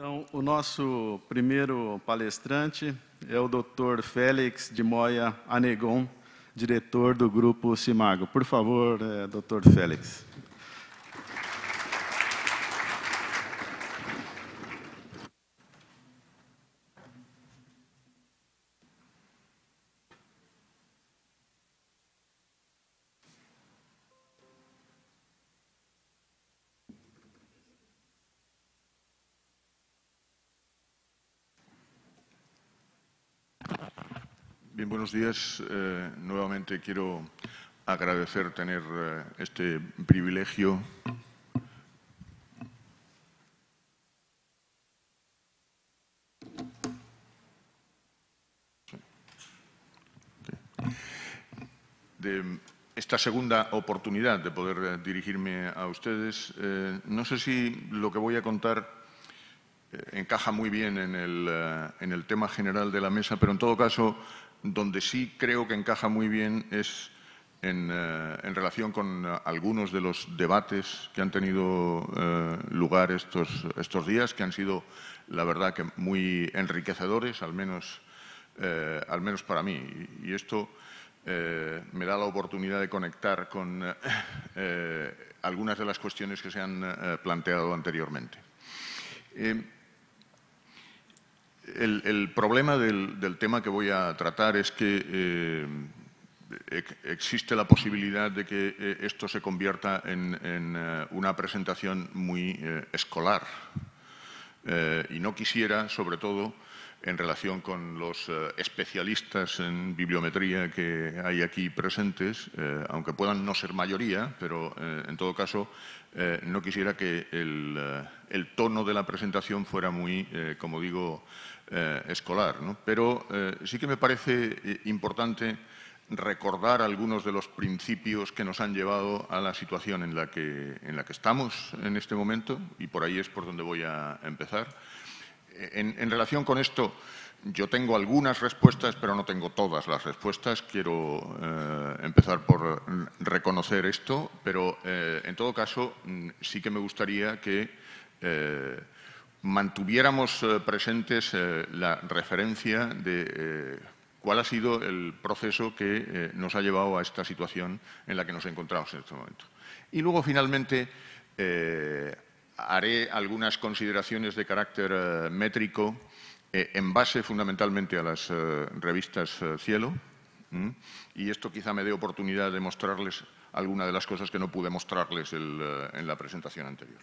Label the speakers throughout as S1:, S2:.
S1: Então, o nosso primeiro palestrante é o Dr. Félix de Moya Anegon, diretor do grupo Simago. Por favor, eh, Dr. Félix. días. Eh, nuevamente quiero agradecer tener eh, este privilegio. De esta segunda oportunidad de poder eh, dirigirme a ustedes. no sé si lo que voy a contar encaja muy bien en el, en el, tema general de la mesa, pero en todo caso donde sí creo que encaja muy bien es en, eh, relación con eh, algunos de los debates que han tenido eh, lugar estos, días, que han sido, la verdad, que muy enriquecedores, al menos, para mí. Y, esto me da la oportunidad de conectar con algunas de las cuestiones que se han planteado anteriormente el, problema del, tema que voy a tratar es que eh, existe la posibilidad de que eh, esto se convierta en, eh, una presentación muy escolar. y no quisiera, sobre todo, en relación con los especialistas en bibliometría que hay aquí presentes, aunque puedan no ser mayoría, pero en todo caso no quisiera que el, tono de la presentación fuera muy, como digo, eh, escolar. Pero eh, sí que me parece eh, importante recordar algunos de los principios que nos han llevado a la situación en la que, en la que estamos en este momento, y por ahí es por donde voy a empezar. En, relación con esto, yo tengo algunas respuestas, pero no tengo todas las respuestas. Quiero empezar por reconocer esto, pero en todo caso mm, sí que me gustaría que mantuviéramos eh, presentes eh, la referencia de eh, cuál ha sido el proceso que nos ha llevado a esta situación en la que nos encontramos en este momento. Y luego, finalmente, haré algunas consideraciones de carácter métrico en base fundamentalmente a las revistas Cielo. Y esto quizá me dé oportunidad de mostrarles alguna de las cosas que no pude mostrarles en la presentación anterior.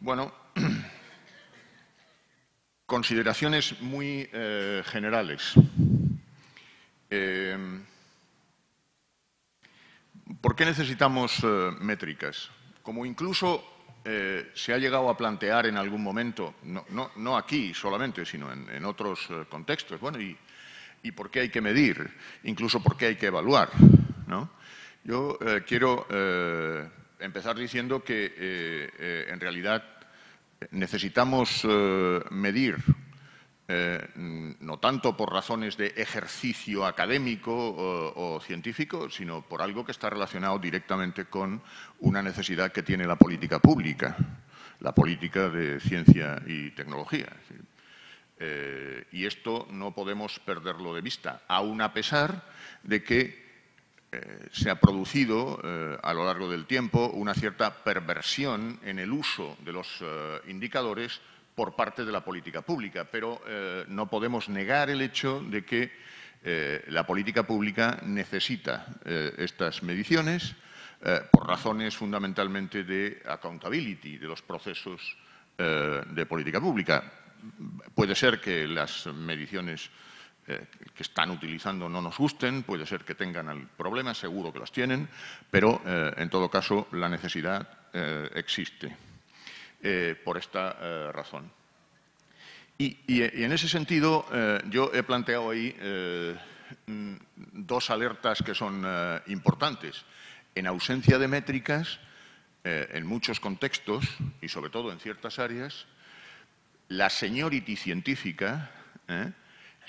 S1: Bueno. Consideraciones muy eh, generales. Eh, ¿Por qué necesitamos eh, métricas? Como incluso se ha llegado a plantear en algún momento, no, aquí solamente, sino en, otros contextos, bueno, y, por qué hay que medir? Incluso por qué hay que evaluar, Yo quiero empezar diciendo que en realidad necesitamos eh, medir, eh, no tanto por razones de ejercicio académico eh, o, científico, sino por algo que está relacionado directamente con una necesidad que tiene la política pública, la política de ciencia y tecnología. y esto no podemos perderlo de vista, aun a pesar de que eh, se ha producido eh, a lo largo del tiempo una cierta perversión en el uso de los eh, indicadores por parte de la política pública, pero no podemos negar el hecho de que la política pública necesita estas mediciones por razones fundamentalmente de accountability de los procesos de política pública. Puede ser que las mediciones eh, que están utilizando no nos gusten, puede ser que tengan el problema, seguro que los tienen, pero eh, en todo caso la necesidad eh, existe por esta razón. Y, en ese sentido yo he planteado ahí mm, dos alertas que son importantes. En ausencia de métricas, en muchos contextos y sobre todo en ciertas áreas, la seniority científica,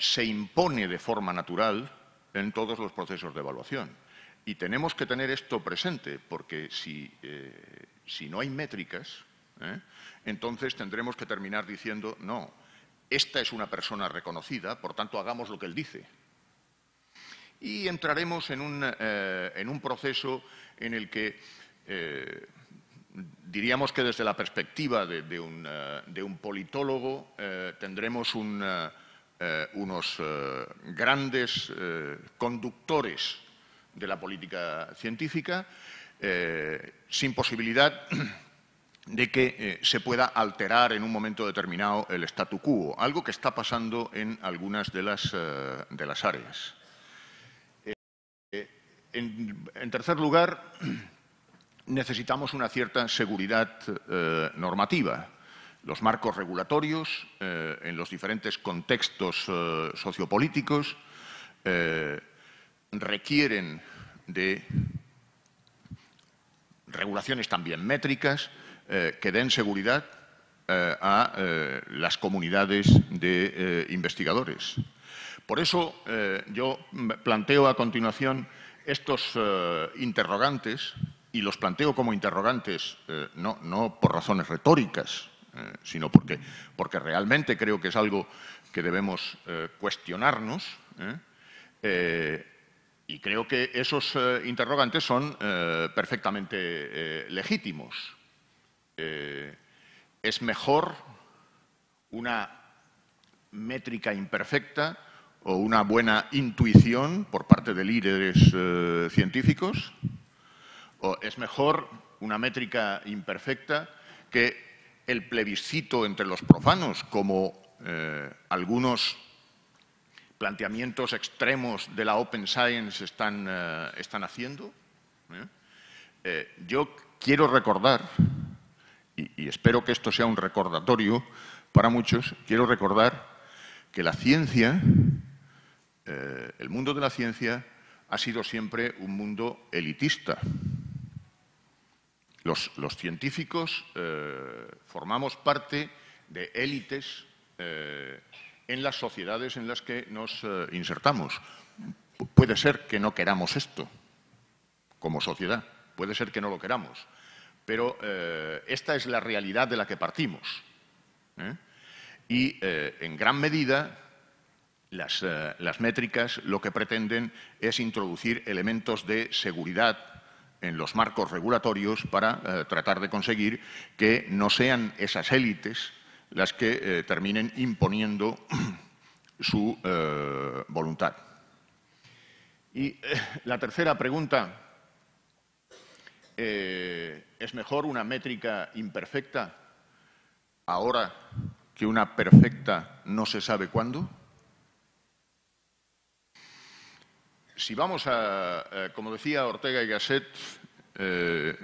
S1: se impone de forma natural en todos los procesos de evaluación. Y tenemos que tener esto presente, porque si, eh, no hay métricas, ¿eh? entonces tendremos que terminar diciendo, no, esta es una persona reconocida, por tanto hagamos lo que él dice. Y entraremos en un, eh, proceso en el que diríamos que desde la perspectiva de, un, politólogo tendremos un, eh, unos eh, grandes eh, conductores de la política científica, sin posibilidad de que se pueda alterar en un momento determinado el statu quo, algo que está pasando en algunas de las, áreas. en, tercer lugar, necesitamos una cierta seguridad normativa los marcos regulatorios, eh, en los diferentes contextos eh, sociopolíticos, eh, requieren de regulaciones también métricas que den seguridad a las comunidades de investigadores. Por eso yo planteo a continuación estos interrogantes y los planteo como interrogantes, no por razones retóricas, eh, sino porque, porque realmente creo que es algo que debemos eh, cuestionarnos. ¿eh? y creo que esos interrogantes son perfectamente legítimos. es mejor una métrica imperfecta o una buena intuición por parte de líderes científicos, o es mejor una métrica imperfecta que el plebiscito entre los profanos, como eh, algunos planteamientos extremos de la Open Science están, eh, haciendo. ¿eh? yo quiero recordar, y espero que esto sea un recordatorio para muchos, quiero recordar que la ciencia, el mundo de la ciencia, ha sido siempre un mundo elitista. Los, científicos eh, formamos parte de élites eh, en las sociedades en las que nos eh, insertamos. puede ser que no queramos esto como sociedad, puede ser que no lo queramos, pero esta es la realidad de la que partimos. Y en gran medida las, las métricas lo que pretenden es introducir elementos de seguridad, en los marcos regulatorios para eh, tratar de conseguir que no sean esas élites las que eh, terminen imponiendo su eh, voluntad. Y la tercera pregunta, ¿es mejor una métrica imperfecta ahora que una perfecta no se sabe cuándo? si vamos a, como decía Ortega y Gasset, eh,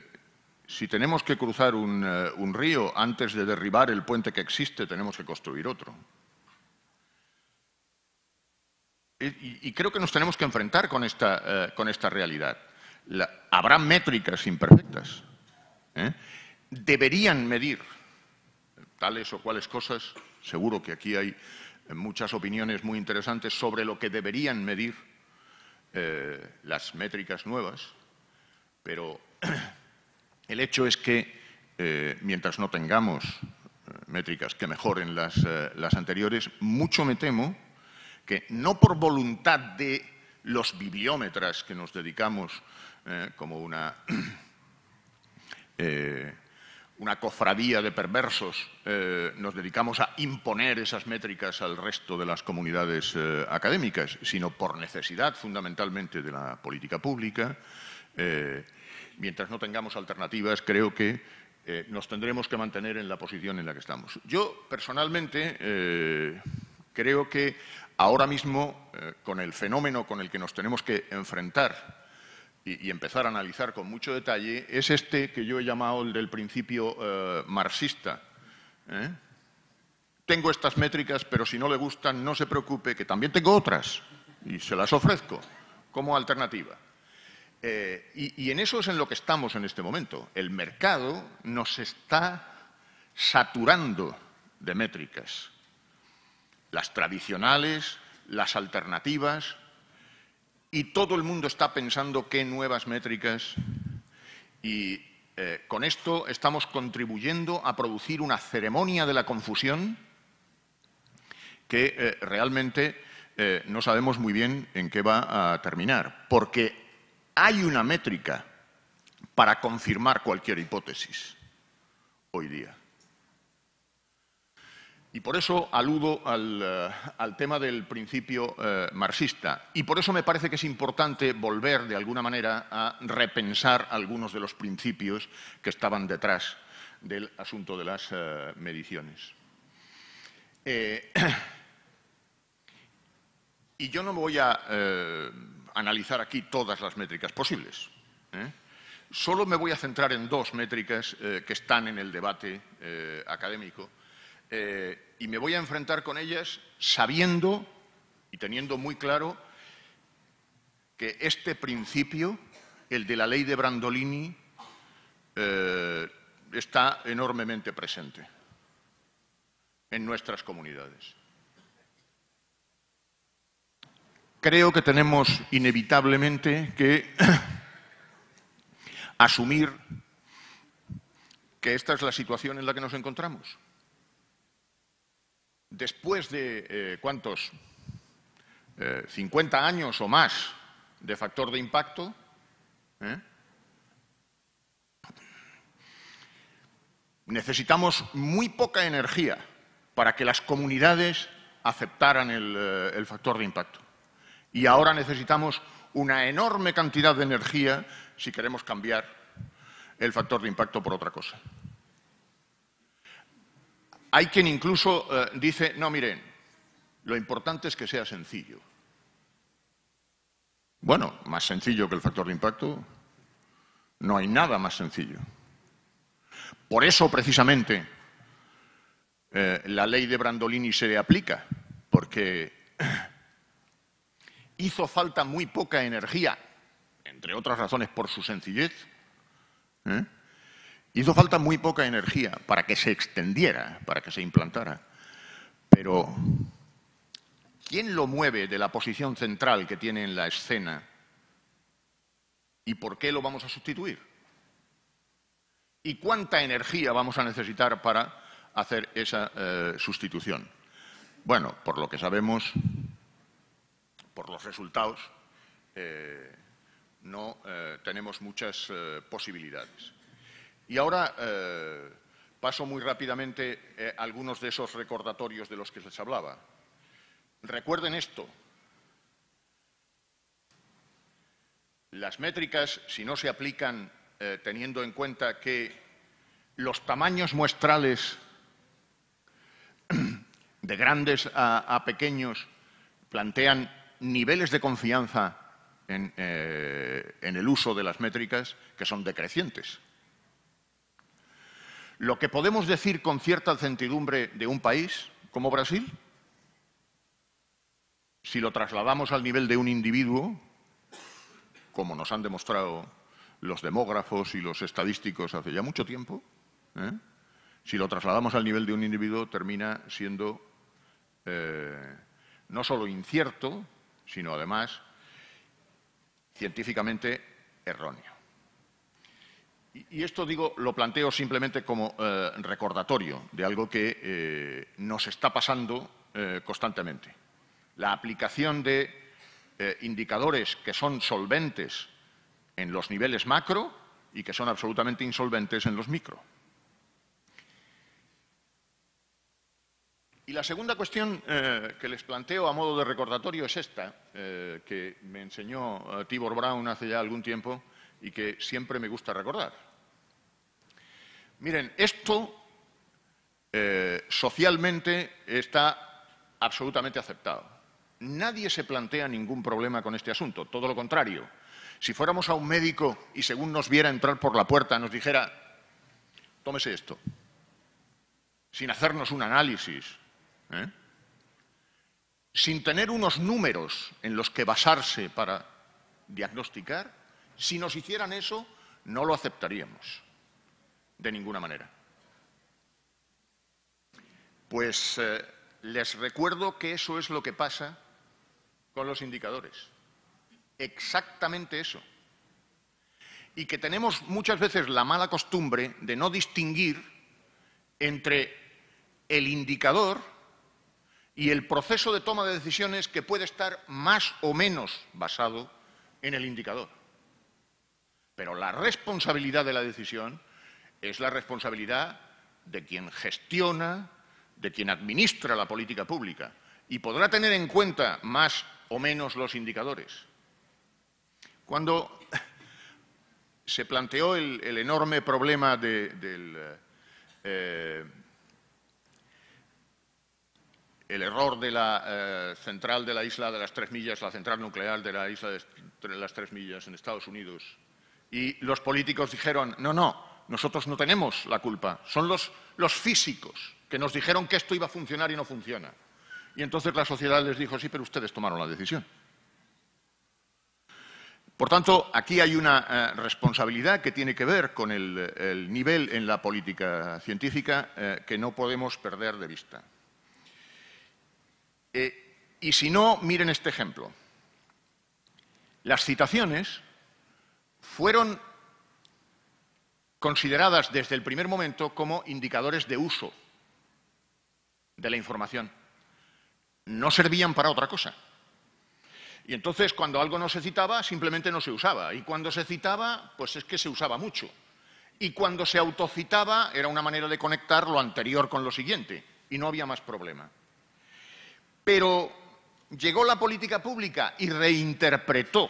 S1: si tenemos que cruzar eh, un, río antes de derribar el puente que existe, tenemos que construir otro. Y, creo que nos tenemos que enfrentar con esta, eh, realidad. habrá métricas imperfectas. Deberían medir tales o cuales cosas. Seguro que aquí hay muchas opiniones muy interesantes sobre lo que deberían medir eh, las métricas nuevas, pero el hecho es que eh, mientras no tengamos eh, métricas que mejoren las, anteriores, mucho me temo que no por voluntad de los bibliómetras que nos dedicamos como una una cofradía de perversos, eh, nos dedicamos a imponer esas métricas al resto de las comunidades eh, académicas, sino por necesidad fundamentalmente de la política pública. Eh, mientras no tengamos alternativas, creo que nos tendremos que mantener en la posición en la que estamos. Yo, personalmente, creo que ahora mismo, con el fenómeno con el que nos tenemos que enfrentar, y, empezar a analizar con mucho detalle es este que yo he llamado el del principio eh, marxista. ¿eh? Tengo estas métricas, pero si no le gustan, no se preocupe, que también tengo otras y se las ofrezco como alternativa. Eh, y en eso es en lo que estamos en este momento. El mercado nos está saturando de métricas. Las tradicionales, las alternativas, y todo el mundo está pensando qué nuevas métricas y eh, con esto estamos contribuyendo a producir una ceremonia de la confusión que eh, realmente eh, no sabemos muy bien en qué va a terminar, porque hay una métrica para confirmar cualquier hipótesis hoy día. Y por eso aludo al, eh, tema del principio eh, marxista. Y por eso me parece que es importante volver, de alguna manera, a repensar algunos de los principios que estaban detrás del asunto de las eh, mediciones. y yo no voy a analizar aquí todas las métricas posibles. Solo me voy a centrar en dos métricas que están en el debate académico eh, y me voy a enfrentar con ellas sabiendo y teniendo muy claro que este principio, el de la ley de Brandolini, eh, está enormemente presente en nuestras comunidades. Creo que tenemos inevitablemente que asumir que esta es la situación en la que nos encontramos después de eh, cuántos, 50 eh, años o más de factor de impacto, ¿eh? necesitamos muy poca energía para que las comunidades aceptaran el factor de impacto. Y ahora necesitamos una enorme cantidad de energía si queremos cambiar el factor de impacto por otra cosa. Hay quien incluso eh, dice, no, miren, lo importante es que sea sencillo. Bueno, más sencillo que el factor de impacto, no hay nada más sencillo. Por eso, precisamente, eh, la ley de Brandolini se le aplica, porque hizo falta muy poca energía, entre otras razones por su sencillez, ¿eh? Hizo falta muy poca energía para que se extendiera, para que se implantara. Pero, ¿quién lo mueve de la posición central que tiene en la escena? ¿Y por qué lo vamos a sustituir? ¿Y cuánta energía vamos a necesitar para hacer esa eh, sustitución? Bueno, por lo que sabemos, por los resultados, eh, no eh, tenemos muchas posibilidades. Y ahora eh, paso muy rápidamente eh, algunos de esos recordatorios de los que les hablaba. Recuerden esto. Las métricas, si no se aplican eh, teniendo en cuenta que los tamaños muestrales de grandes a, pequeños plantean niveles de confianza en el uso de las métricas que son decrecientes lo que podemos decir con cierta certidumbre de un país como Brasil, si lo trasladamos al nivel de un individuo, como nos han demostrado los demógrafos y los estadísticos hace ya mucho tiempo, ¿eh? si lo trasladamos al nivel de un individuo termina siendo eh, no solo incierto, sino además científicamente erróneo. Y esto digo, lo planteo simplemente como eh, recordatorio de algo que eh, nos está pasando eh, constantemente. La aplicación de indicadores que son solventes en los niveles macro y que son absolutamente insolventes en los micro. Y la segunda cuestión que les planteo a modo de recordatorio es esta, que me enseñó Tibor Brown hace ya algún tiempo, y que siempre me gusta recordar. Miren, esto eh, socialmente está absolutamente aceptado. Nadie se plantea ningún problema con este asunto, todo lo contrario. Si fuéramos a un médico y según nos viera entrar por la puerta nos dijera, tómese esto, sin hacernos un análisis, ¿eh? sin tener unos números en los que basarse para diagnosticar, si nos hicieran eso, no lo aceptaríamos, de ninguna manera. Pues eh, les recuerdo que eso es lo que pasa con los indicadores. Exactamente eso. Y que tenemos muchas veces la mala costumbre de no distinguir entre el indicador y el proceso de toma de decisiones que puede estar más o menos basado en el indicador. Pero la responsabilidad de la decisión es la responsabilidad de quien gestiona, de quien administra la política pública y podrá tener en cuenta más o menos los indicadores. Cuando se planteó el, enorme problema del eh, el error de la eh, central de la isla de las Tres Millas, la central nuclear de la isla de las Tres Millas en Estados Unidos, y los políticos dijeron, no, no, nosotros no tenemos la culpa, son los, físicos que nos dijeron que esto iba a funcionar y no funciona. Y entonces la sociedad les dijo, sí, pero ustedes tomaron la decisión. Por tanto, aquí hay una eh, responsabilidad que tiene que ver con el, nivel en la política científica eh, que no podemos perder de vista. Eh, y si no, miren este ejemplo. Las citaciones fueron consideradas desde el primer momento como indicadores de uso de la información. No servían para otra cosa. Y entonces, cuando algo no se citaba, simplemente no se usaba. Y cuando se citaba, pues es que se usaba mucho. Y cuando se autocitaba, era una manera de conectar lo anterior con lo siguiente. Y no había más problema. Pero llegó la política pública y reinterpretó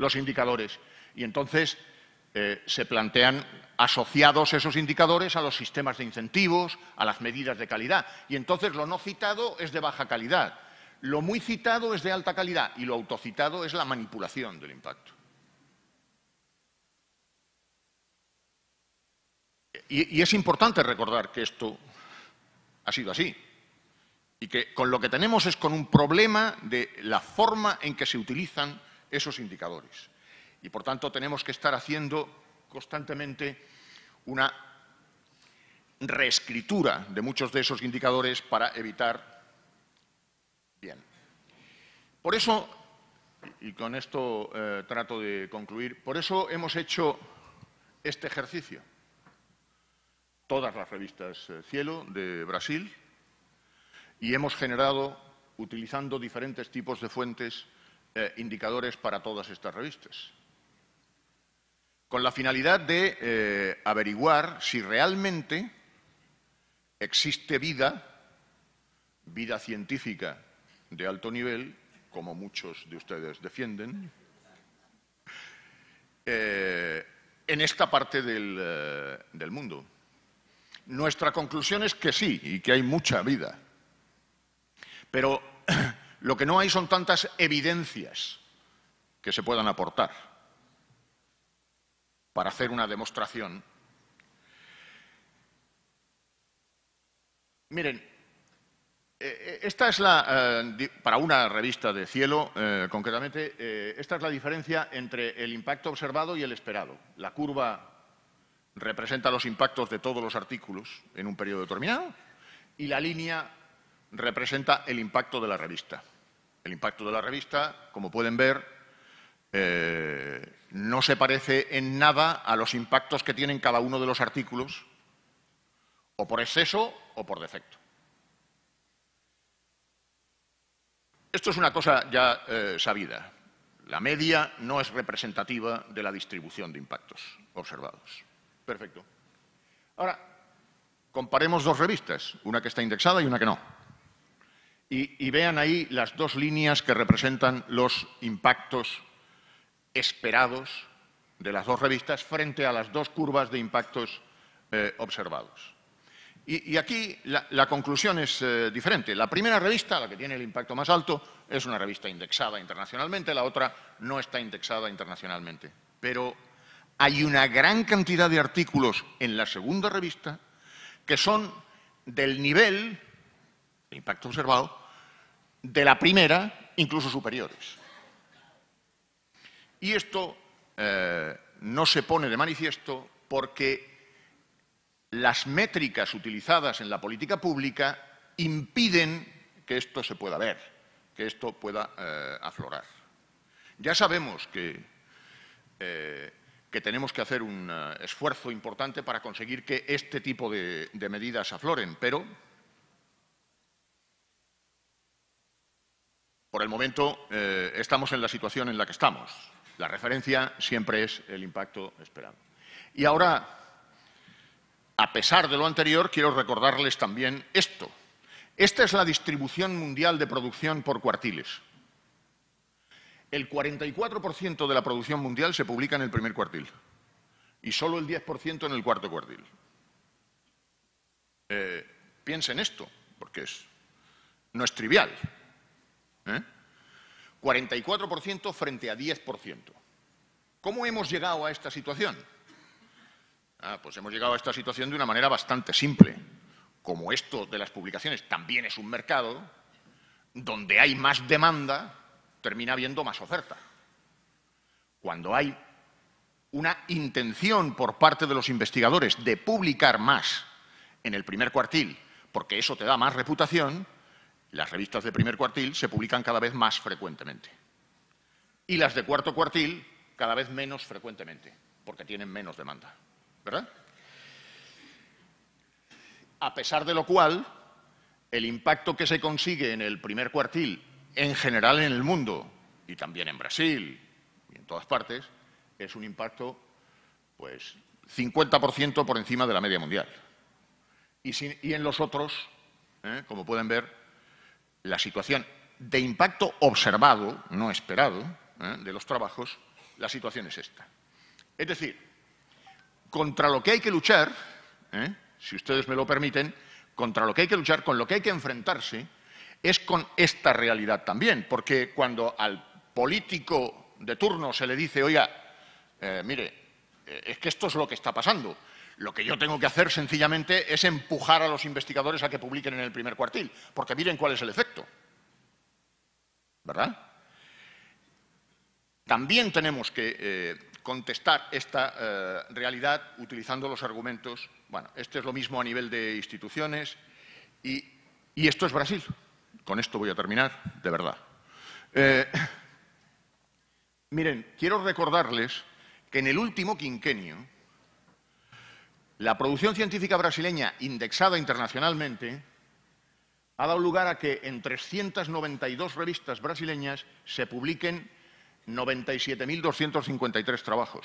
S1: los indicadores. Y entonces eh, se plantean asociados esos indicadores a los sistemas de incentivos, a las medidas de calidad. Y entonces lo no citado es de baja calidad, lo muy citado es de alta calidad y lo autocitado es la manipulación del impacto. y es importante recordar que esto ha sido así. Y que con lo que tenemos es con un problema de la forma en que se utilizan esos indicadores. Y por tanto tenemos que estar haciendo constantemente una reescritura de muchos de esos indicadores para evitar. Bien. Por eso, y con esto eh, trato de concluir, por eso hemos hecho este ejercicio. Todas las revistas eh, Cielo de Brasil y hemos generado, utilizando diferentes tipos de fuentes, eh, indicadores para todas estas revistas, con la finalidad de eh, averiguar si realmente existe vida, vida científica de alto nivel, como muchos de ustedes defienden, eh, en esta parte del, del mundo. Nuestra conclusión es que sí, y que hay mucha vida. Pero lo que no hay son tantas evidencias que se puedan aportar para hacer una demostración. Miren, eh, eh, esta es la, eh, para una revista de cielo concretamente, esta es la diferencia entre el impacto observado y el esperado. La curva representa los impactos de todos los artículos en un periodo determinado y la línea representa el impacto de la revista. El impacto de la revista, como pueden ver, eh, no se parece en nada a los impactos que tienen cada uno de los artículos, o por exceso o por defecto. Esto es una cosa ya eh, sabida. La media no es representativa de la distribución de impactos observados. Perfecto. Ahora, comparemos dos revistas, una que está indexada y una que no. Y, vean ahí las dos líneas que representan los impactos esperados de las dos revistas frente a las dos curvas de impactos eh, observados. Y, aquí la, conclusión es eh, diferente. La primera revista, la que tiene el impacto más alto, es una revista indexada internacionalmente, la otra no está indexada internacionalmente. Pero hay una gran cantidad de artículos en la segunda revista que son del nivel, de impacto observado, de la primera, incluso superiores. Y esto eh, no se pone de manifiesto porque las métricas utilizadas en la política pública impiden que esto se pueda ver, que esto pueda eh, aflorar. Ya sabemos eh, que, tenemos que hacer un esfuerzo importante para conseguir que este tipo de medidas afloren, pero Por el momento eh, estamos en la situación en la que estamos. La referencia siempre es el impacto esperado. Y ahora, a pesar de lo anterior, quiero recordarles también esto. Esta es la distribución mundial de producción por cuartiles. El 44% de la producción mundial se publica en el primer cuartil y solo el 10% en el cuarto cuartil. Eh, piensen esto, porque no es trivial. 44% frente a 10%. ¿Cómo hemos llegado a esta situación? Ah, pues hemos llegado a esta situación de una manera bastante simple. Como esto de las publicaciones también es un mercado, donde hay más demanda, termina habiendo más oferta. Cuando hay una intención por parte de los investigadores de publicar más en el primer cuartil, porque eso te da más reputación, las revistas de primer cuartil se publican cada vez más frecuentemente y las de cuarto cuartil cada vez menos frecuentemente, porque tienen menos demanda. ¿Verdad? A pesar de lo cual, el impacto que se consigue en el primer cuartil, en general en el mundo, y también en Brasil y en todas partes, es un impacto, pues, 50% por encima de la media mundial. Y, en los otros, ¿eh? como pueden ver, la situación de impacto observado, no esperado, ¿eh? de los trabajos, la situación es esta. Es decir, contra lo que hay que luchar, ¿eh? si ustedes me lo permiten, contra lo que hay que luchar, con lo que hay que enfrentarse, es con esta realidad también, porque cuando al político de turno se le dice, oiga, eh, mire, es que esto es lo que está pasando, lo que yo tengo que hacer sencillamente es empujar a los investigadores a que publiquen en el primer cuartil, porque miren cuál es el efecto. ¿Verdad? También tenemos que eh, contestar esta eh, realidad utilizando los argumentos. Bueno, este es lo mismo a nivel de instituciones y, esto es Brasil. Con esto voy a terminar, de verdad. Eh, miren, quiero recordarles que en el último quinquenio la producción científica brasileña, indexada internacionalmente, ha dado lugar a que en 392 revistas brasileñas se publiquen 97.253 trabajos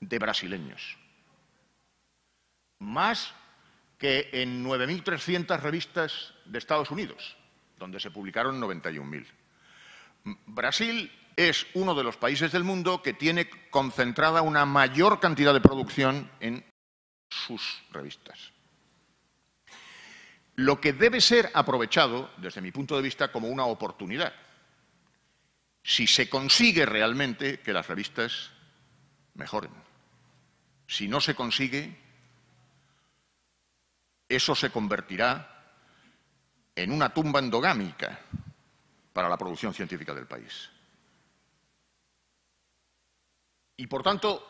S1: de brasileños. Más que en 9.300 revistas de Estados Unidos, donde se publicaron 91.000. Brasil es uno de los países del mundo que tiene concentrada una mayor cantidad de producción en sus revistas. Lo que debe ser aprovechado, desde mi punto de vista, como una oportunidad. Si se consigue realmente que las revistas mejoren. Si no se consigue, eso se convertirá en una tumba endogámica para la producción científica del país. Y por tanto,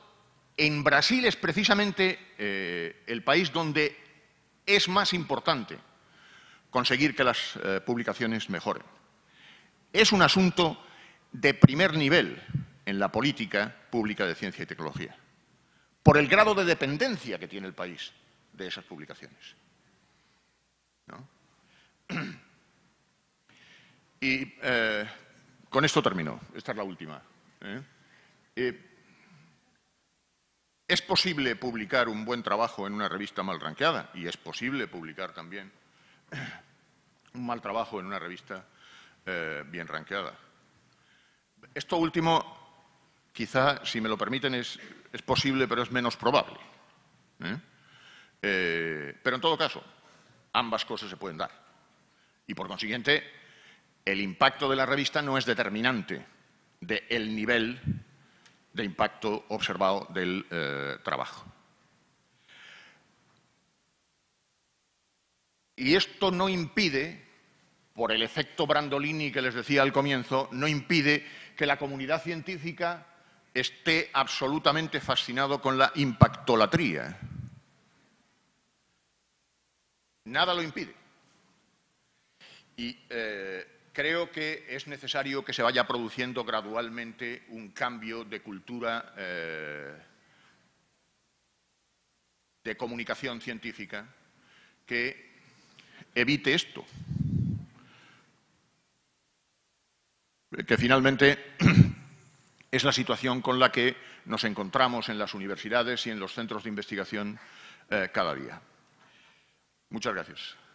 S1: en Brasil es precisamente eh, el país donde es más importante conseguir que las eh, publicaciones mejoren. Es un asunto de primer nivel en la política pública de ciencia y tecnología, por el grado de dependencia que tiene el país de esas publicaciones. Y eh, con esto termino. Esta es la última. ¿Eh? Es posible publicar un buen trabajo en una revista mal ranqueada y es posible publicar también un mal trabajo en una revista eh, bien ranqueada. Esto último, quizá, si me lo permiten, es, posible, pero es menos probable. ¿eh? Eh, pero en todo caso, ambas cosas se pueden dar. Y por consiguiente, el impacto de la revista no es determinante del nivel de impacto observado del eh, trabajo. Y esto no impide, por el efecto Brandolini que les decía al comienzo, no impide que la comunidad científica esté absolutamente fascinado con la impactolatría. Nada lo impide. Y eh, creo que es necesario que se vaya produciendo gradualmente un cambio de cultura eh, de comunicación científica que evite esto. Que finalmente es la situación con la que nos encontramos en las universidades y en los centros de investigación eh, cada día. Muchas gracias.